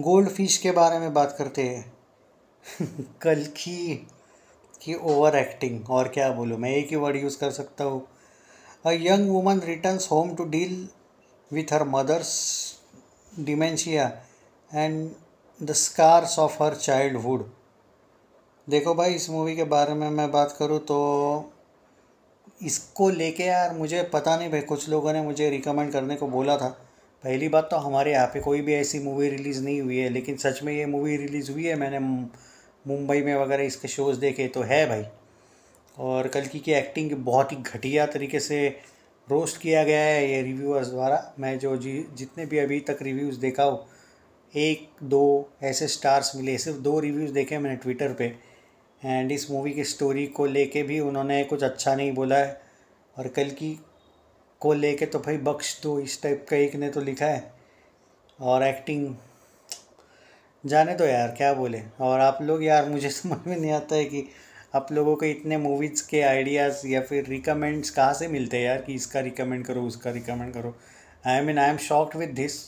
gold fish के बारे में बात करते हैं कल की की ओवर एक्टिंग और क्या बोलूँ मैं एक ही वर्ड यूज़ कर सकता हूँ a young woman returns home to deal with her mother's dementia and the scars of her childhood देखो भाई इस मूवी के बारे में मैं बात करूँ तो इसको लेके यार मुझे पता नहीं भाई कुछ लोगों ने मुझे रिकमेंड करने को बोला था पहली बात तो हमारे यहाँ पे कोई भी ऐसी मूवी रिलीज़ नहीं हुई है लेकिन सच में ये मूवी रिलीज़ हुई है मैंने मुंबई में वगैरह इसके शोज़ देखे तो है भाई और कलकी की एक्टिंग बहुत ही घटिया तरीके से रोस्ट किया गया है ये रिव्यूअर्स द्वारा मैं जो जी जितने भी अभी तक रिव्यूज़ देखा हो एक दो ऐसे स्टार्स मिले सिर्फ दो रिव्यूज़ देखे मैंने ट्विटर पे एंड इस मूवी की स्टोरी को लेके भी उन्होंने कुछ अच्छा नहीं बोला है और कल की को लेके तो भाई बख्श दो तो इस टाइप का एक ने तो लिखा है और एक्टिंग जाने दो यार क्या बोले और आप लोग यार मुझे समझ में नहीं आता है कि आप लोगों को इतने मूवीज़ के आइडियाज़ या फिर रिकमेंड्स कहाँ से मिलते हैं यार कि इसका रिकमेंड करो उसका रिकमेंड करो I mean I am shocked with this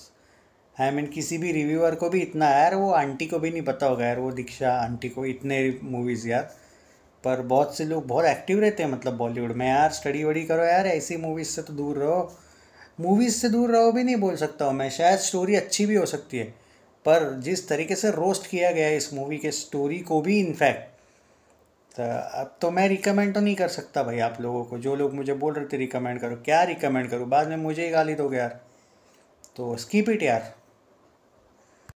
I mean किसी भी रिव्यूअर को भी इतना यार वो आंटी को भी नहीं पता होगा यार वो दीक्षा आंटी को इतने मूवीज़ यार पर बहुत से लोग बहुत एक्टिव रहते हैं मतलब बॉलीवुड में यार स्टडी वडी करो यार ऐसी मूवीज़ से तो दूर रहो मूवीज़ से दूर रहो भी नहीं बोल सकता हूँ मैं शायद स्टोरी अच्छी भी हो सकती है पर जिस तरीके से रोस्ट किया गया है इस मूवी के स्टोरी को भी इनफैक्ट तो अब तो मैं रिकमेंड तो नहीं कर सकता भाई आप लोगों को जो लोग मुझे बोल रहे थे रिकमेंड करो क्या रिकमेंड करो बाद में मुझे ही गाली दोगे यार तो स्कीप इट यार